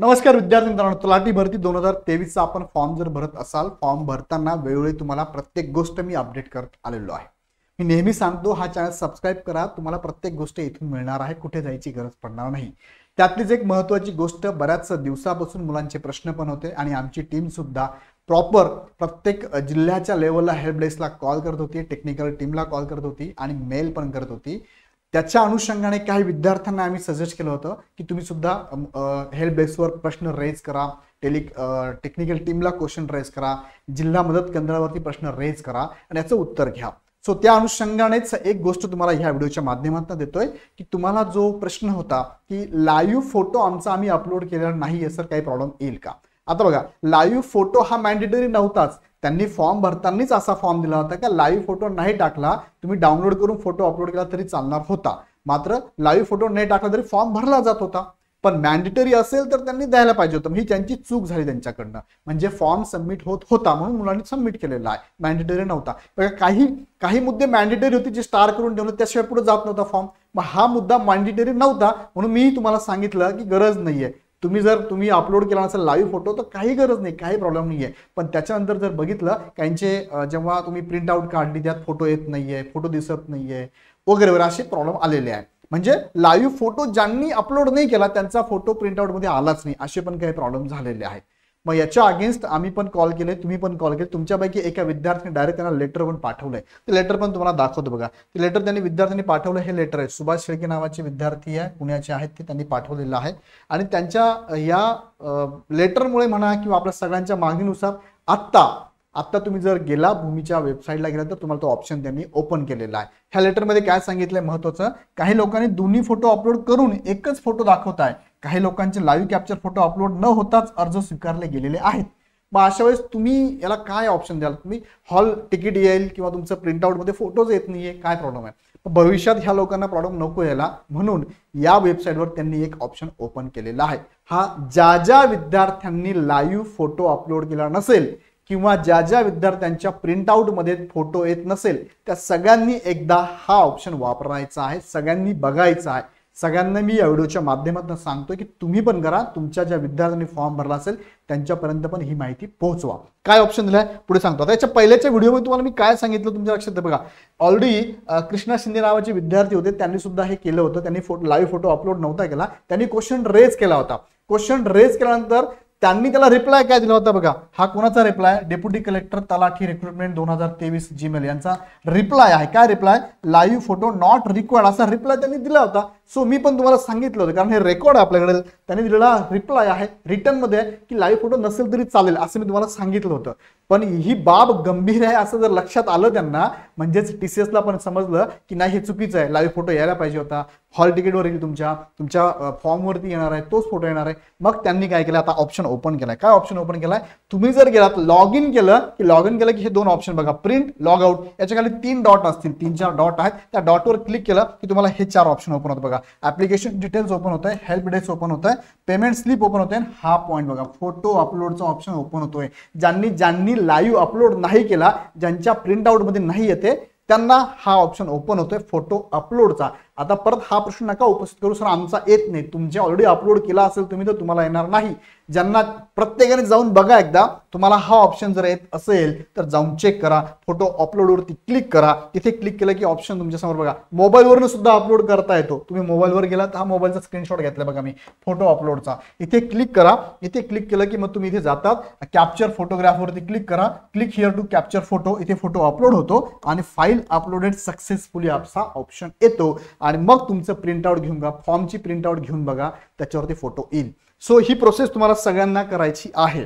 नमस्कार विद्यार्थी मित्रांनो तलाठी भरती दोन हजार तेवीसचा आपण फॉर्म जर भरत असाल फॉर्म भरताना वेळोवेळी तुम्हाला प्रत्येक गोष्ट मी अपडेट करत आलेलो आहे मी नेहमी सांगतो हा चॅनल सबस्क्राईब करा तुम्हाला प्रत्येक गोष्ट इथून मिळणार आहे कुठे जायची गरज पडणार नाही त्यातलीच एक महत्त्वाची गोष्ट बऱ्याच दिवसापासून मुलांचे प्रश्न पण होते आणि आमची टीम सुद्धा प्रॉपर प्रत्येक जिल्ह्याच्या लेवलला हेल्प डेस्कला कॉल करत होती टेक्निकल टीमला कॉल करत होती आणि मेल पण करत होती त्याच्या अनुषंगाने काही विद्यार्थ्यांना आम्ही सजेस्ट केलं होतं की तुम्ही सुद्धा हेल्प डेस्कवर प्रश्न रेज करा टेली टेक्निकल टीमला क्वेश्चन रेज करा जिल्हा मदत केंद्रावरती प्रश्न रेज करा आणि याचं उत्तर घ्या सो त्या अनुषंगानेच एक गोष्ट तुम्हाला ह्या व्हिडिओच्या माध्यमातून देतोय की तुम्हाला जो प्रश्न होता की लाईव्ह फोटो आमचा आम्ही अपलोड केलेला नाही सर काही प्रॉब्लेम येईल का आता बघा लाईव्ह फोटो हा मॅन्डेटरी नव्हताच त्यांनी फॉर्म भरतानाच असा फॉर्म दिला होता का लाईव्ह फोटो नाही टाकला तुम्ही डाउनलोड करून फोटो अपलोड केला तरी चालणार होता मात्र लाईव्ह फोटो नाही टाकला तरी फॉर्म भरला जात होता पण मॅन्डेटरी असेल तर त्यांनी द्यायला पाहिजे होतं म्हणजे ही त्यांची चूक झाली त्यांच्याकडनं म्हणजे फॉर्म सबमिट होत होता म्हणून मुलांनी सबमिट केलेला आहे मॅन्डेटरी नव्हता काही काही मुद्दे मॅन्डेटरी होते जे स्टार करून ठेवले त्याशिवाय पुढे जात नव्हता फॉर्म मग हा मुद्दा मॅन्डेटरी नव्हता म्हणून मी तुम्हाला सांगितलं की गरज नाहीये तुम्ही जर तुम्ही अपलोड केला असेल लाईव्ह फोटो तर काही गरज नाही काही प्रॉब्लेम नाही आहे पण त्याच्यानंतर जर बघितलं त्यांचे जेव्हा तुम्ही प्रिंट आउट काढली त्यात फोटो येत नाही आहे फोटो दिसत नाही आहे वगैरे वगैरे असे प्रॉब्लेम आलेले आहे म्हणजे लाईव्ह फोटो ज्यांनी अपलोड नाही केला त्यांचा फोटो प्रिंट आउटमध्ये आलाच नाही असे पण काही प्रॉब्लेम झालेले आहेत मग याच्या अगेन्स्ट आम्ही पण कॉल केले तुम्ही पण कॉल केले तुमच्यापैकी एका विद्यार्थ्याने डायरेक्ट त्यांना लेटर पण पाठवलंय ते लेटर पण तुम्हाला दाखवतो बघा ते लेटर त्यांनी विद्यार्थ्यांनी पाठवलं हे लेटर आहे सुभाष शेळके नावाचे विद्यार्थी आहे पुण्याचे आहेत ते त्यांनी पाठवलेलं आहे आणि त्यांच्या या लेटरमुळे म्हणा किंवा आपल्या सगळ्यांच्या मागणीनुसार आत्ता आत्ता तुम्ही जर गेला भूमीच्या वेबसाईटला गेला तर तुम्हाला तो ऑप्शन त्यांनी ओपन केलेला आहे ह्या लेटरमध्ये काय सांगितलंय महत्वाचं काही लोकांनी दोन्ही फोटो अपलोड करून एकच फोटो दाखवत आहे काही लोकांचे लाईव्ह कॅप्चर फोटो अपलोड न होताच अर्ज स्वीकारले गेलेले आहेत मग अशा वेळेस तुम्ही याला काय ऑप्शन द्याल तुम्ही हॉल तिकीट येईल किंवा तुमचं प्रिंटआउटमध्ये फोटोज येत नाहीये काय प्रॉब्लेम आहे भविष्यात ह्या लोकांना प्रॉब्लेम नको यायला म्हणून या वेबसाईटवर त्यांनी एक ऑप्शन ओपन केलेला आहे हा ज्या ज्या विद्यार्थ्यांनी लाईव्ह फोटो अपलोड केला नसेल किंवा ज्या ज्या विद्यार्थ्यांच्या प्रिंटआउटमध्ये फोटो येत नसेल त्या सगळ्यांनी एकदा हा ऑप्शन वापरायचा आहे सगळ्यांनी बघायचा आहे सगळ्यांना मी या व्हिडिओच्या माध्यमातून सांगतो की तुम्ही पण करा तुमच्या ज्या विद्यार्थ्यांनी फॉर्म भरला असेल त्यांच्यापर्यंत पण ही माहिती पोहोचवा काय ऑप्शन दिलाय पुढे सांगतो आता याच्या पहिल्याच्या व्हिडिओमध्ये तुम्हाला मी काय सांगितलं तुमच्या लक्षात बघा ऑलरेडी कृष्णा शिंदे नावाचे विद्यार्थी होते त्यांनी सुद्धा हे केलं होतं त्यांनी फोटो लाईव्ह फोटो अपलोड नव्हता केला त्यांनी क्वेश्चन रेज केला होता क्वेश्चन रेज केल्यानंतर त्यांनी त्याला रिप्लाय काय दिला होता बघा हा कोणाचा रिप्लाय डेप्युटी कलेक्टर तलाठी रिक्रुटमेंट दोन हजार तेवीस जीमेल यांचा रिप्लाय आहे काय reply live photo not required असा रिप्लाय त्यांनी दिला होता सो मी पण तुम्हाला सांगितलं होतं कारण हे रेकॉर्ड आपल्याकडे त्यांनी दिलेला रिप्लाय आहे रिटर्नमध्ये की लाईव्ह फोटो नसेल तरी चालेल असं मी तुम्हाला सांगितलं होतं पण ही बाब गंभीर आहे असं जर लक्षात आलं त्यांना म्हणजेच टी सी एसला पण समजलं की नाही हे चुकीचं आहे लाईव्ह फोटो यायला पाहिजे होता हॉल तिकीटवर येईल तुमच्या तुमच्या फॉर्मवरती येणार आहे तोच फोटो येणार आहे मग त्यांनी काय केलं आता ऑप्शन ओपन केलाय काय ऑप्शन ओपन केलाय तुम्ही जर गेलात लॉग इन केलं की लॉग इन केलं की हे दोन ऑप्शन बघा प्रिंट लॉग आउट याच्या खाली तीन डॉट असतील तीन चार डॉट आहेत त्या डॉटवर क्लिक केलं की तुम्हाला हे चार ऑप्शन ओपन होतं बघा ऍप्लिकेशन डिटेल्स ओपन होत आहे हेल्प डेस्क ओपन होतंय पेमेंट स्लिप ओपन होते हा पॉईंट बघा फोटो अपलोडचा ऑप्शन ओपन होतोय ज्यांनी ज्यांनी लाईव्ह अपलोड नाही केला ज्यांच्या प्रिंट आउटमध्ये नाही येते त्यांना हा ऑप्शन ओपन होतोय फोटो अपलोडचा आता परत हा प्रश्न नका उपस्थित करू सर आमचा येत नाही तुमच्या ऑलरेडी अपलोड केला असेल तुम्ही तर तुम्हाला येणार नाही ज्यांना प्रत्येकाने जाऊन बघा एकदा तुम्हाला हा ऑप्शन जर येत असेल तर जाऊन चेक करा फोटो अपलोडवरती क्लिक करा तिथे क्लिक केलं की ऑप्शन तुमच्यासमोर बघा मोबाईलवरून सुद्धा अपलोड करता येतो तुम्ही मोबाईलवर गेला तर हा मोबाईलचा स्क्रीनशॉट घेतला बघा मी फोटो अपलोडचा इथे क्लिक करा इथे क्लिक केलं की मग तुम्ही इथे जातात कॅप्चर फोटोग्राफवरती क्लिक करा click here to capture photo इथे फोटो अपलोड होतो आणि फाईल अपलोडेड सक्सेसफुली आपला ऑप्शन येतो आणि मग तुमचं प्रिंटआउट घेऊन बघा फॉर्मची प्रिंटआउट घेऊन बघा त्याच्यावरती फोटो येईल सो ही प्रोसेस तुम्हाला सगळ्यांना करायची आहे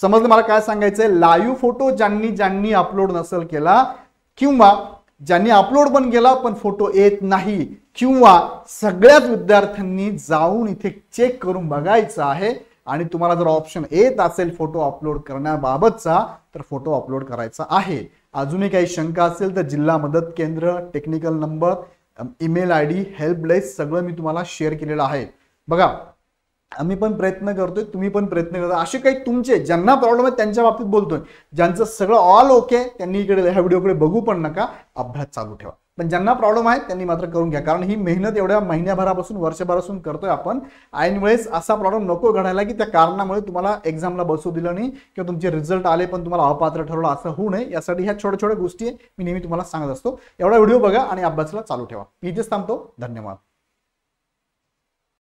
समजलं मला काय सांगायचंय लाईव्ह फोटो ज्यांनी ज्यांनी अपलोड नसेल केला किंवा ज्यांनी अपलोड पण केला पण फोटो येत नाही किंवा सगळ्याच विद्यार्थ्यांनी जाऊन इथे चेक करून बघायचं आहे आणि तुम्हाला जर ऑप्शन येत असेल फोटो अपलोड करण्याबाबतचा तर फोटो अपलोड करायचा आहे अजूनही काही शंका असेल तर जिल्हा मदत केंद्र technical number email I D helpline सगळं मी तुम्हाला शेअर केलेलं आहे बघा आम्ही पण प्रयत्न करतोय तुम्ही पण प्रयत्न करता असे काही तुमचे ज्यांना प्रॉब्लेम आहे त्यांच्या बाबतीत बोलतोय ज्यांचं सगळं ऑल ओके त्यांनी इकडे ह्या व्हिडिओकडे बघू पण नका अभ्यास चालू ठेवा पण ज्यांना प्रॉब्लेम आहेत त्यांनी मात्र करून घ्या कारण ही मेहनत एवढ्या महिन्याभरापासून वर्षभरापासून करतोय आपण ऐनवेळेस असा प्रॉब्लेम नको घडायला की त्या कारणामुळे तुम्हाला एक्झामला बसू दिलं नाही किंवा तुमचे रिझल्ट आले पण तुम्हाला अपात्र ठरवलं असं होऊ नये यासाठी ह्या छोट्या छोट्या गोष्टी मी नेहमी तुम्हाला सांगत असतो एवढा व्हिडिओ बघा आणि अभ्यासाला चालू ठेवा मी इथेच थांबतो धन्यवाद